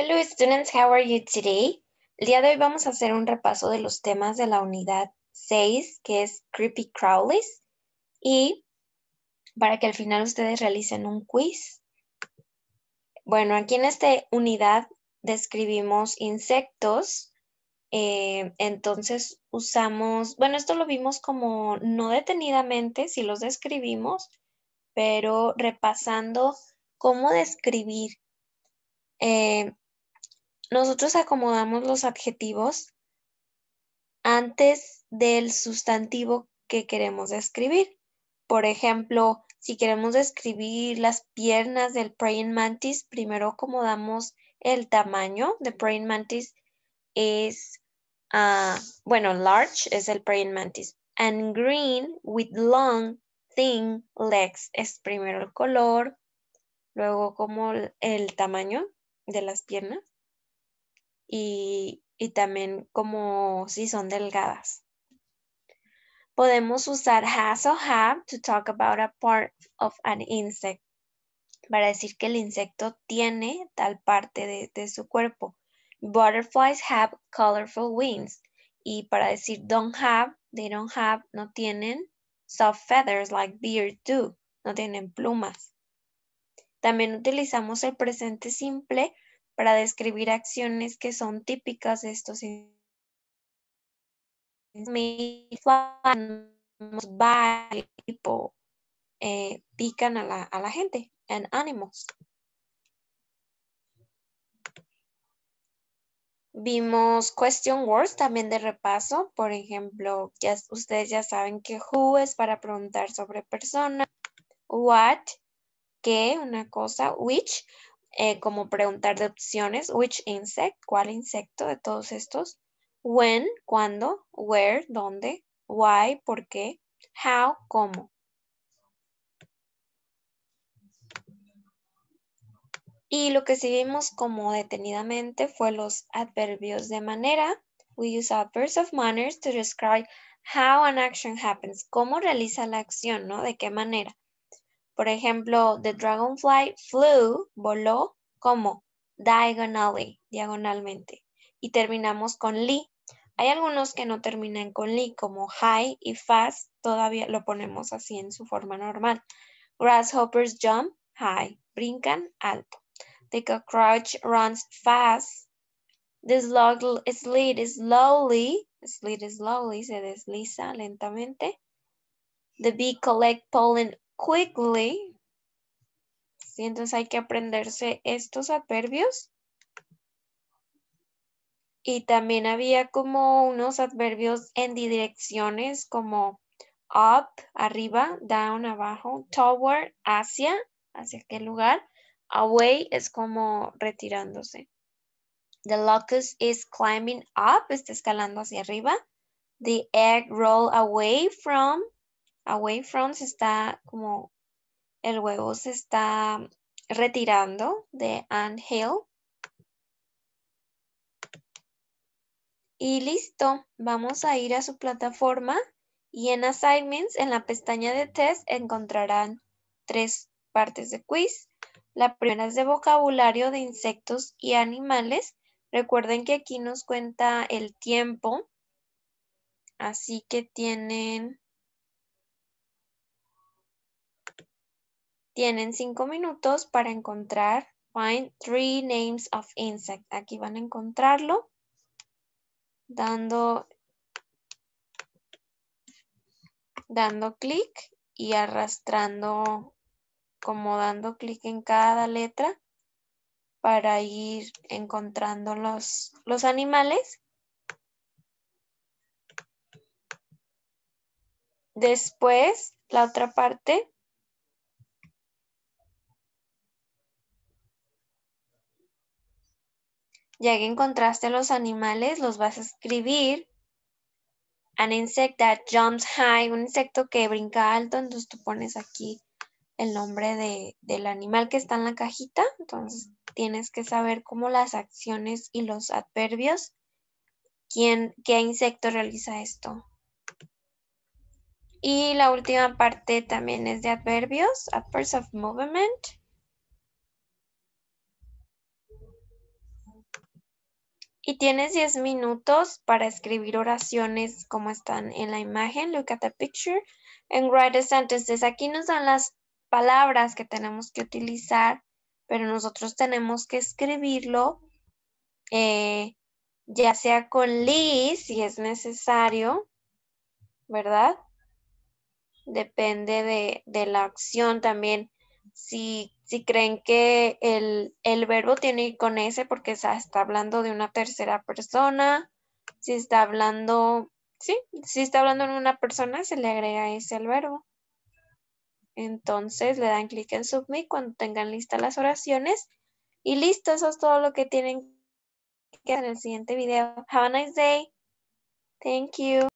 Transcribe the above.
Hello students, how are you today? El día de hoy vamos a hacer un repaso de los temas de la unidad 6, que es Creepy Crawlies, y para que al final ustedes realicen un quiz. Bueno, aquí en esta unidad describimos insectos, eh, entonces usamos, bueno, esto lo vimos como no detenidamente, si los describimos, pero repasando cómo describir eh, nosotros acomodamos los adjetivos antes del sustantivo que queremos describir. Por ejemplo, si queremos describir las piernas del praying mantis, primero acomodamos el tamaño de praying mantis es, ah, bueno, large es el praying mantis. And green with long, thin legs es primero el color, luego como el tamaño de las piernas y, también como si son delgadas. Podemos usar has o have to talk about a part of an insect para decir que el insecto tiene tal parte de, su cuerpo. Butterflies have colorful wings. Y para decir don't have, they don't have, no tienen soft feathers like deer do, no tienen plumas. También utilizamos el presente simple para describir acciones que son típicas de estos tipo eh, pican a la, a la gente and animals. Vimos question words también de repaso. Por ejemplo, ya, ustedes ya saben que who es para preguntar sobre personas. What, qué, una cosa. Which, eh, como preguntar de opciones, which insect, cuál insecto de todos estos, when, cuándo, where, dónde, why, por qué, how, cómo. Y lo que seguimos vimos como detenidamente fue los adverbios de manera. We use adverbs of manners to describe how an action happens, cómo realiza la acción, ¿no? De qué manera. Por ejemplo, the dragonfly flew, voló, como diagonally, diagonalmente. Y terminamos con li. Hay algunos que no terminan con li, como high y fast, todavía lo ponemos así en su forma normal. Grasshoppers jump high, brincan alto. The crouch runs fast. The slug slid slowly, slid slowly, se desliza lentamente. The bee collect pollen quickly. Entonces hay que aprenderse estos adverbios. Y también había como unos adverbios en direcciones como up, arriba, down, abajo, toward, hacia, hacia qué lugar. Away es como retirándose. The locust is climbing up, está escalando hacia arriba. The egg roll away from, away from se está como el huevo se está retirando de and Y listo, vamos a ir a su plataforma y en Assignments, en la pestaña de test, encontrarán tres partes de quiz. La primera es de vocabulario de insectos y animales. Recuerden que aquí nos cuenta el tiempo, así que tienen Tienen cinco minutos para encontrar find three names of insect. Aquí van a encontrarlo dando, dando clic y arrastrando, como dando clic en cada letra para ir encontrando los, los animales. Después, la otra parte Ya que encontraste los animales, los vas a escribir. An insect that jumps high, un insecto que brinca alto, entonces tú pones aquí el nombre del animal que está en la cajita. Entonces tienes que saber cómo las acciones y los adverbios. ¿Qué insecto realiza esto? Y la última parte también es de adverbios, adverbs of movement. Y tienes 10 minutos para escribir oraciones como están en la imagen. Look at the picture and write a sentence. Aquí nos dan las palabras que tenemos que utilizar, pero nosotros tenemos que escribirlo eh, ya sea con Liz, si es necesario, ¿verdad? Depende de, de la acción también si, creen que el, verbo tiene que ir con S porque está hablando de una tercera persona, si está hablando, sí, si está hablando en una persona, se le agrega ese al verbo. Entonces le dan clic en Submit cuando tengan listas las oraciones. Y listo, eso es todo lo que tienen que hacer en el siguiente video. Have a nice day. Thank you.